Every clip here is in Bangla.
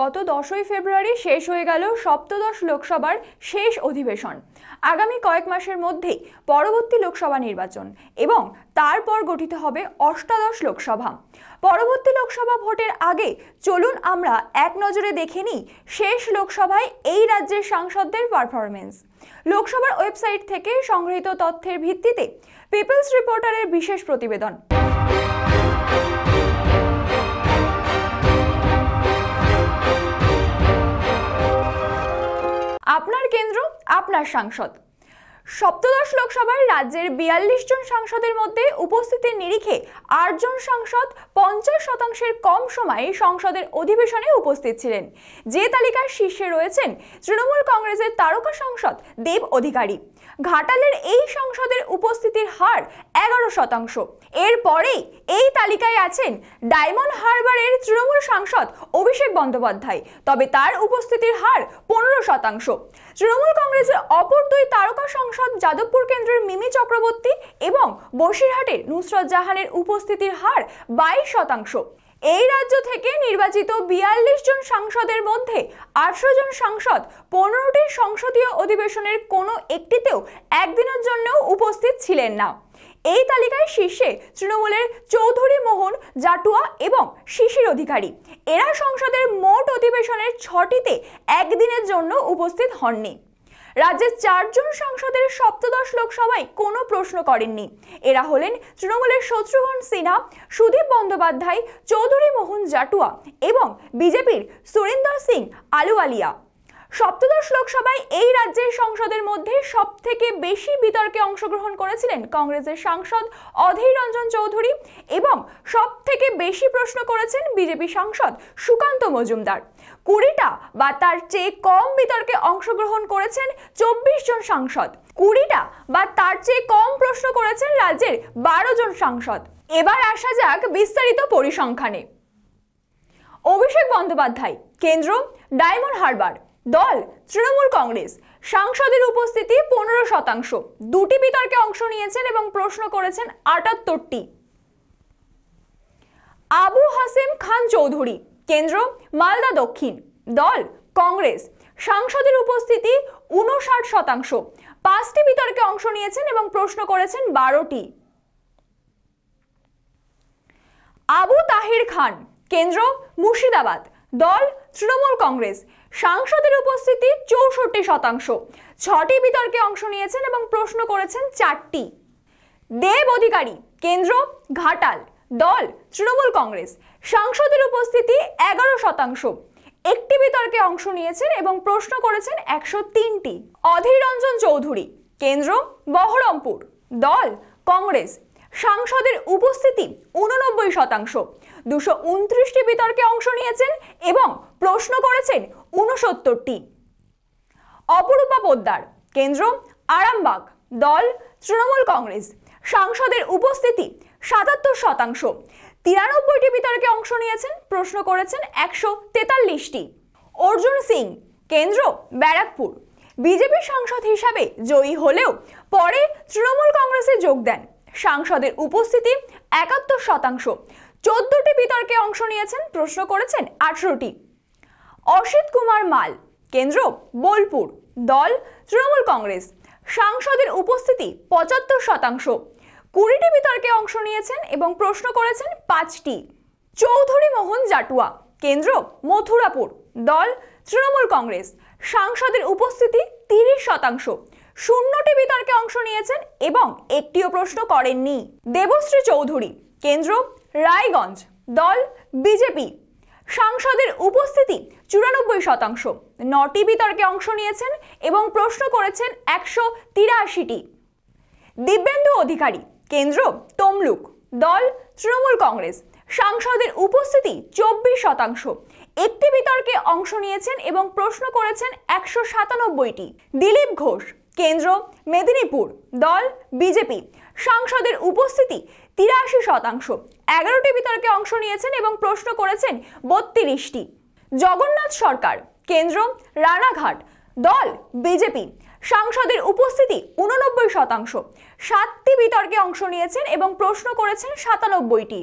গত দশই ফেব্রুয়ারি শেষ হয়ে গেল সপ্তদশ লোকসভার শেষ অধিবেশন আগামী কয়েক মাসের মধ্যেই পরবর্তী লোকসভা নির্বাচন এবং তারপর গঠিত হবে অষ্টাদশ লোকসভা পরবর্তী লোকসভা ভোটের আগে চলুন আমরা এক নজরে দেখে নিই শেষ লোকসভায় এই রাজ্যের সাংসদদের পারফরমেন্স লোকসভার ওয়েবসাইট থেকে সংগৃহীত তথ্যের ভিত্তিতে পিপলস রিপোর্টারের বিশেষ প্রতিবেদন আপনার কেন্দ্র আপনার সাংসদ সপ্তদশ লোকসভায় রাজ্যের বিয়াল্লিশ জন সাংসদের মধ্যে উপস্থিতির নিরিখে আটজন সাংসদ পঞ্চাশ শতাংশের কম সময়ে সংসদের অধিবেশনে উপস্থিত ছিলেন যে তালিকার শীর্ষে রয়েছেন তৃণমূল কংগ্রেসের তারকা সাংসদ দেব অধিকারী ঘাটালের এই সংসদের উপস্থিতির হার এগারো শতাংশ এরপরেই এই তালিকায় আছেন ডায়মন্ড হারবারের তৃণমূল সাংসদ অভিষেক বন্দ্যোপাধ্যায় তবে তার উপস্থিতির হার পনেরো শতাংশ তৃণমূল কংগ্রেসের অপর দুই তারকা সংসদ যাদবপুর কেন্দ্রের মিমি চক্রবর্তী এবং বসিরহাটের নুসরত জাহানের উপস্থিতির হার বাইশ শতাংশ এই রাজ্য থেকে নির্বাচিত বিয়াল্লিশ জন সাংসদের মধ্যে আটশো জন সাংসদ পনেরোটি সংসদীয় অধিবেশনের কোনো একটিতেও একদিনের জন্যও উপস্থিত ছিলেন না এই তালিকায় শীর্ষে তৃণমূলের চৌধুরী মোহন জাটুয়া এবং শিশির অধিকারী এরা সংসদের মোট অধিবেশনের ছটিতে একদিনের জন্য উপস্থিত হননি রাজ্যের চারজন সাংসদের সপ্তদশ লোকসভায় কোনো প্রশ্ন করেননি এরা হলেন তৃণমূলের শত্রুঘ্ন সিনহা সুদীপ বন্দ্যোপাধ্যায় চৌধুরী মোহন জাটুয়া এবং বিজেপির সুরেন্দর সিং আলুওয়ালিয়া সপ্তদশ লোকসভায় এই রাজ্যের সংসদের মধ্যে সব থেকে বেশি বিতর্কে অংশগ্রহণ করেছিলেন কংগ্রেসের সাংসদ অধীর রঞ্জন চৌধুরী এবং সব থেকে বেশি প্রশ্ন করেছেন বিজেপি সাংসদ সুকান্ত মজুমদার কুড়িটা বা তার চেয়ে কম বিতর্কে অংশগ্রহণ করেছেন চব্বিশ জন সাংসদ কুড়িটা বা তার চেয়ে কম প্রশ্ন করেছেন রাজ্যের বারো জন সাংসদ এবার আসা যাক বিস্তারিত পরিসংখ্যানে অভিষেক বন্দ্যোপাধ্যায় কেন্দ্র ডায়মন্ড হারবার দল তৃণমূল কংগ্রেস সাংসদের উপস্থিতি পনেরো শতাংশ দুটি বিতর্কে অংশ নিয়েছেন এবং প্রশ্ন করেছেন আটাত্তরটি আবু হাসেম খান চৌধুরী কেন্দ্র মালদা দক্ষিণ দল কংগ্রেস সাংসদের উপস্থিতি উনষাট শতাংশ পাঁচটি বিতর্কে অংশ নিয়েছেন এবং প্রশ্ন করেছেন বারোটি আবু তাহির খান কেন্দ্র মুর্শিদাবাদ দল তৃণমূল কংগ্রেস সাংসদের উপস্থিতি চৌষট্টি শতাংশ ছটি বিতর্কে অংশ নিয়েছেন এবং প্রশ্ন করেছেন চারটি দেব অধিকারী কেন্দ্র ঘাটাল দল তৃণমূল কংগ্রেস সাংসদের উপস্থিতি এগারো শতাংশ একটি বিতর্কে অংশ নিয়েছেন এবং প্রশ্ন করেছেন একশো তিনটি অধীর রঞ্জন চৌধুরী কেন্দ্র বহরমপুর দল কংগ্রেস সাংসদের উপস্থিতি উননব্বই শতাংশ দুশো উনত্রিশটি বিতর্কে অংশ নিয়েছেন এবং প্রশ্ন করেছেন উনসত্তরটি অপরূপা পোদ্দার কেন্দ্র আরামবাগ দল তৃণমূল কংগ্রেস সাংসদের উপস্থিতি সাতাত্তর শতাংশ তিরানব্বইটি বিতর্কে অংশ নিয়েছেন প্রশ্ন করেছেন একশো তেতাল্লিশটি অর্জুন সিং কেন্দ্র ব্যারাকপুর বিজেপি সাংসদ হিসাবে জয়ী হলেও পরে তৃণমূল কংগ্রেসে যোগ দেন সাংসদের উপস্থিতি একাত্তর শতাংশ চোদ্দটি বিতর্কে অংশ নিয়েছেন প্রশ্ন করেছেন আঠেরোটি অসিত কুমার মাল কেন্দ্র বোলপুর দল তৃণমূল কংগ্রেস সাংসদের উপস্থিতি পঁচাত্তর শতাংশ কুড়িটি বিতর্কে অংশ নিয়েছেন এবং প্রশ্ন করেছেন পাঁচটি চৌধুরী মোহন জাটুয়া কেন্দ্র মথুরাপুর দল তৃণমূল কংগ্রেস সাংসদের উপস্থিতি তিরিশ শতাংশ শূন্যটি বিতর্কে অংশ নিয়েছেন এবং একটিও প্রশ্ন করেননি দেবশ্রী চৌধুরী কেন্দ্র রায়গঞ্জ দল বিজেপি সাংসদের উপস্থিতি চুরানব্বই শতাংশ নটি বিতর্কে অংশ নিয়েছেন এবং প্রশ্ন করেছেন একশো তিরাশিটি দিব্যেন্দু অধিকারী কেন্দ্র তমলুক দল তৃণমূল কংগ্রেস সাংসদের উপস্থিতি চব্বিশ শতাংশ একটি বিতর্কে অংশ নিয়েছেন এবং প্রশ্ন করেছেন একশো সাতানব্বইটি দিলীপ ঘোষ কেন্দ্র মেদিনীপুর দল বিজেপি সাংসদের উপস্থিতি তিরাশি শতাংশ এগারোটি বিতর্কে অংশ নিয়েছেন এবং প্রশ্ন করেছেন বত্রিশটি জগন্নাথ সরকার কেন্দ্র রানাঘাট দল বিজেপি সাংসদের উপস্থিতি উননব্বই শতাংশ সাতটি বিতর্কে অংশ নিয়েছেন এবং প্রশ্ন করেছেন সাতানব্বইটি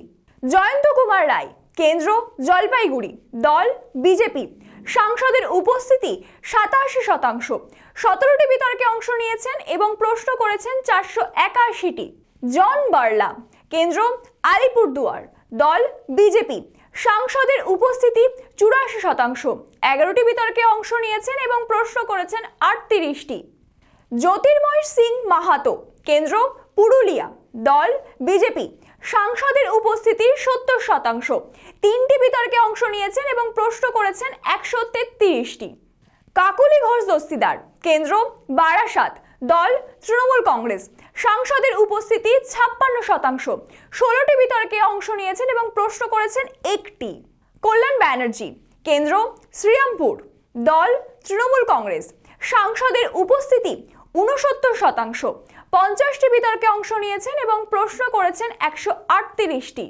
জয়ন্ত কুমার রায় কেন্দ্র জলপাইগুড়ি দল বিজেপি সাংসদের উপস্থিতি সাতাশি শতাংশ সতেরোটি বিতর্কে অংশ নিয়েছেন এবং প্রশ্ন করেছেন চারশো একাশিটি জন বার্লা কেন্দ্র আলিপুরদুয়ার দল বিজেপি সাংসদের উপস্থিতি চুরাশি শতাংশ এগারোটি বিতর্কে অংশ নিয়েছেন এবং প্রশ্ন করেছেন আটত্রিশটি জ্যোতির্ময় সিং মাহাতো কেন্দ্র পুরুলিয়া দল বিজেপি সাংসদের উপস্থিতি সত্তর শতাংশ তিনটি বিতর্কে অংশ নিয়েছেন এবং প্রশ্ন করেছেন একশো তেত্রিশটি কাকুলি ঘোষ দস্তিদার কেন্দ্র বারাসাত দল তৃণমূল কংগ্রেস সাংসদের উপস্থিতি ছাপ্পান্ন শতাংশ ষোলোটি বিতর্কে অংশ নিয়েছেন এবং প্রশ্ন করেছেন একটি কল্যাণ ব্যানার্জি কেন্দ্র শ্রীরামপুর দল তৃণমূল কংগ্রেস সাংসদের উপস্থিতি উনসত্তর শতাংশ পঞ্চাশটি বিতর্কে অংশ নিয়েছেন এবং প্রশ্ন করেছেন একশো আটত্রিশটি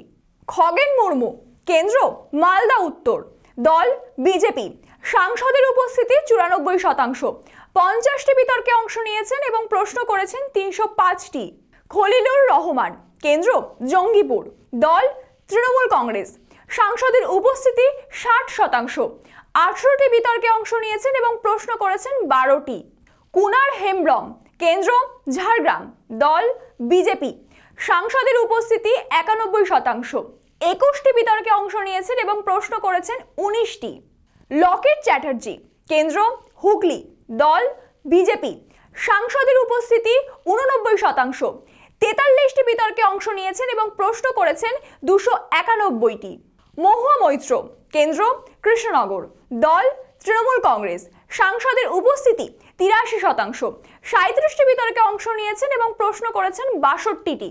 খগেন মুর্মু কেন্দ্র মালদা উত্তর দল বিজেপি সাংসদের উপস্থিতি চুরানব্বই শতাংশ পঞ্চাশটি বিতর্কে অংশ নিয়েছেন এবং প্রশ্ন করেছেন তিনশো পাঁচটি খলিলুর রহমান কেন্দ্র জঙ্গিপুর দল তৃণমূল কংগ্রেস সাংসদের উপস্থিতি ষাট শতাংশ আঠারোটি বিতর্কে অংশ নিয়েছেন এবং প্রশ্ন করেছেন বারোটি কুনার হেমব্রম কেন্দ্র ঝাড়গ্রাম দল বিজেপি সাংসদের উপস্থিতি একানব্বই শতাংশ একুশটি বিতর্কে অংশ নিয়েছেন এবং প্রশ্ন করেছেন উনিশটি লকেট চ্যাটার্জি কেন্দ্র হুগলি দল বিজেপি সাংসদের উপস্থিতি উননব্বই শতাংশ তেতাল্লিশটি বিতর্কে অংশ নিয়েছেন এবং প্রশ্ন করেছেন দুশো একানব্বইটি মহুয়া মৈত্র কেন্দ্র কৃষ্ণনগর দল তৃণমূল কংগ্রেস সাংসদের উপস্থিতি তিরাশি শতাংশ সাঁত্রিশটি বিতর্কে অংশ নিয়েছেন এবং প্রশ্ন করেছেন বাষট্টিটি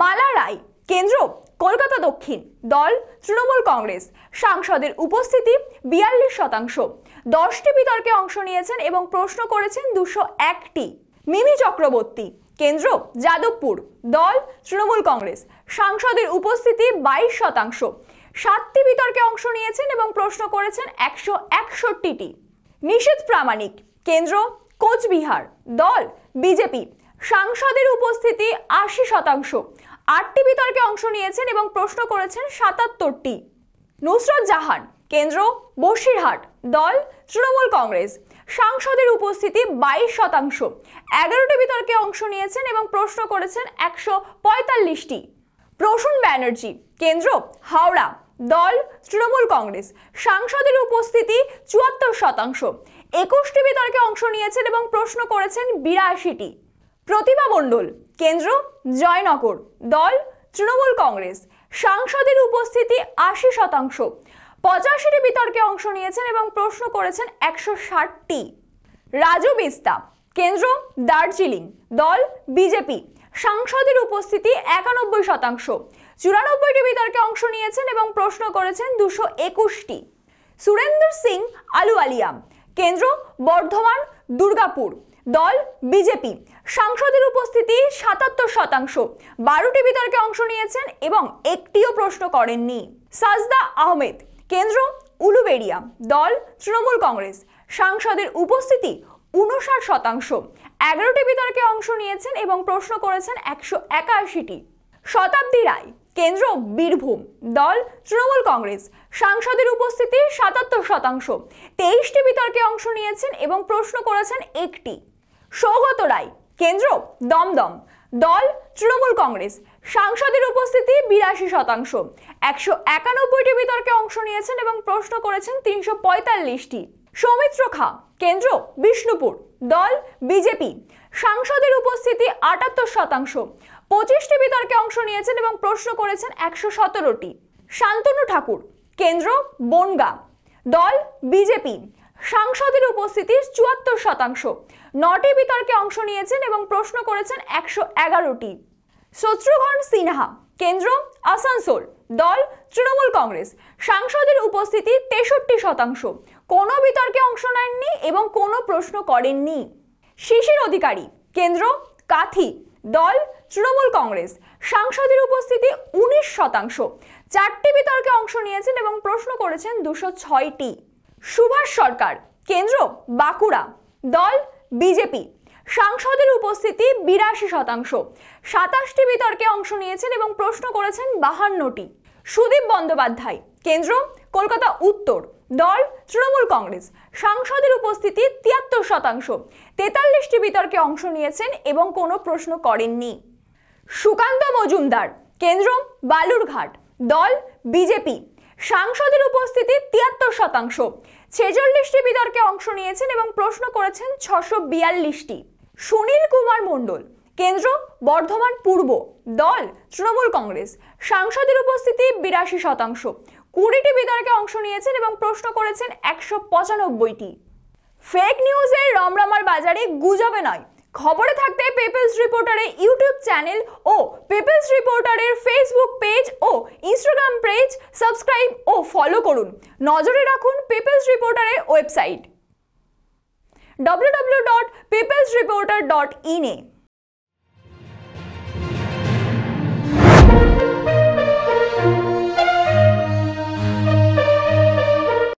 মালা রায় কেন্দ্র কলকাতা দক্ষিণ দল তৃণমূল কংগ্রেস সাংসদের উপস্থিতি বিয়াল্লিশ শতাংশ দশটি বিতর্কে অংশ নিয়েছেন এবং প্রশ্ন করেছেন দুশো একটি মিমি চক্রবর্তী কেন্দ্র যাদবপুর দল তৃণমূল কংগ্রেস সাংসদের উপস্থিতি বাইশ শতাংশ সাতটি বিতর্কে অংশ নিয়েছেন এবং প্রশ্ন করেছেন একশো একষট্টিটি নিষেধ প্রামাণিক কেন্দ্র কোচবিহার দল বিজেপি সাংসদের উপস্থিতি আশি শতাংশ আটটি বিতর্কে অংশ নিয়েছেন এবং প্রশ্ন করেছেন সাতাত্তরটি নুসরত জাহান কেন্দ্র বসিরহাট দল তৃণমূল কংগ্রেস সাংসদের উপস্থিতি বাইশ শতাংশ এগারোটি বিতর্কে অংশ নিয়েছেন এবং প্রশ্ন করেছেন একশো পঁয়তাল্লিশটি প্রসূন ব্যানার্জি কেন্দ্র হাওড়া দল তৃণমূল কংগ্রেস সাংসদের উপস্থিতি চুয়াত্তর শতাংশ একুশটি বিতর্কে অংশ নিয়েছেন এবং প্রশ্ন করেছেন বিরাশিটি প্রতিভা মণ্ডল কেন্দ্র জয়নগর দল তৃণমূল কংগ্রেস সাংসদের উপস্থিতি আশি শতাংশ পঁচাশিটি বিতর্কে অংশ নিয়েছেন এবং প্রশ্ন করেছেন একশো ষাটটি রাজু বিস্তা কেন্দ্র দার্জিলিং দল বিজেপি সাংসদের উপস্থিতি একানব্বই শতাংশ চুরানব্বইটি বিতর্কে অংশ নিয়েছেন এবং প্রশ্ন করেছেন দুশো একুশটি সুরেন্দ্র সিং আলুয়ালিয়াম কেন্দ্র বর্ধমান দুর্গাপুর দল বিজেপি সাংসদের উপস্থিতি সাতাত্তর শতাংশ বারোটি বিতর্কে অংশ নিয়েছেন এবং একটিও প্রশ্ন করেননি সাজদা আহমেদ কেন্দ্র উলুবেড়িয়া দল তৃণমূল কংগ্রেস সাংসদের উপস্থিতি উনষাট শতাংশ এগারোটি বিতর্কে অংশ নিয়েছেন এবং প্রশ্ন করেছেন একশো একাশিটি শতাব্দী রায় কেন্দ্র বীরভূম দল তৃণমূল কংগ্রেস সাংসদের উপস্থিতি সাতাত্তর শতাংশ তেইশটি বিতর্কে অংশ নিয়েছেন এবং প্রশ্ন করেছেন একটি সৌগত রায় কেন্দ্র দমদম দল তৃণমূল কংগ্রেস সাংসদের উপস্থিতি বিরাশি শতাংশ একশো একানব্বইটি বিতর্কে অংশ নিয়েছেন এবং প্রশ্ন করেছেন তিনশো পঁয়তাল্লিশটি সৌমিত্র খা কেন্দ্র বিষ্ণুপুর দল বিজেপি সাংসদের উপস্থিতি আটাত্তর শতাংশ পঁচিশটি বিতর্কে অংশ নিয়েছেন এবং প্রশ্ন করেছেন একশো সতেরোটি শান্তনু ঠাকুর কেন্দ্র বনগা দল বিজেপি সাংসদের উপস্থিতির চুয়াত্তর শতাংশ নটি বিতর্কে অংশ নিয়েছেন এবং প্রশ্ন করেছেন একশো এগারোটি শত্রুঘন সিনহা কেন্দ্র আসানসোল দল তৃণমূল কংগ্রেস সাংসদের উপস্থিতি তেষট্টি শতাংশ কোনো বিতর্কে অংশ নেননি এবং কোনো প্রশ্ন করেননি শিশির অধিকারী কেন্দ্র কাথি দল তৃণমূল কংগ্রেস সাংসদের উপস্থিতি উনিশ শতাংশ চারটি বিতর্কে অংশ নিয়েছেন এবং প্রশ্ন করেছেন দুশো ছয়টি সুভাষ সরকার কেন্দ্র বাঁকুড়া দল বিজেপি সাংসদের উপস্থিতি বিরাশি শতাংশ সাতাশটি বিতর্কে অংশ নিয়েছেন এবং প্রশ্ন করেছেন বাহান্নটি সুদীপ বন্দ্যোপাধ্যায় কেন্দ্র কলকাতা উত্তর দল তৃণমূল কংগ্রেস সাংসদের উপস্থিতি তিয়াত্তর শতাংশ তেতাল্লিশটি বিতর্কে অংশ নিয়েছেন এবং কোনো প্রশ্ন করেননি সুকান্ত মজুমদার কেন্দ্র বালুরঘাট দল বিজেপি সাংসদের উপস্থিতি তিয়াত্তর শতাংশ ছেচল্লিশটি বিতর্কে অংশ নিয়েছেন এবং প্রশ্ন করেছেন ছশো বিয়াল্লিশটি সুনীল কুমার মণ্ডল কেন্দ্র বর্ধমান পূর্ব দল তৃণমূল কংগ্রেস সাংসদের উপস্থিতি বিরাশি শতাংশ কুড়িটি বিতর্কে অংশ নিয়েছেন এবং প্রশ্ন করেছেন একশো পঁচানব্বইটি ফেক নিউজের রমরমার বাজারে গুজবে নয় খবরে থাকতে পেপলস রিপোর্টারের ইউটিউব চ্যানেল ও পেপলস রিপোর্টারের ফেসবুক পেজ ও ইনস্টাগ্রাম পেজ সাবস্ক্রাইব ও ফলো করুন নজরে রাখুন পেপলস রিপোর্টারের website W W dot people's reporter dot ইনে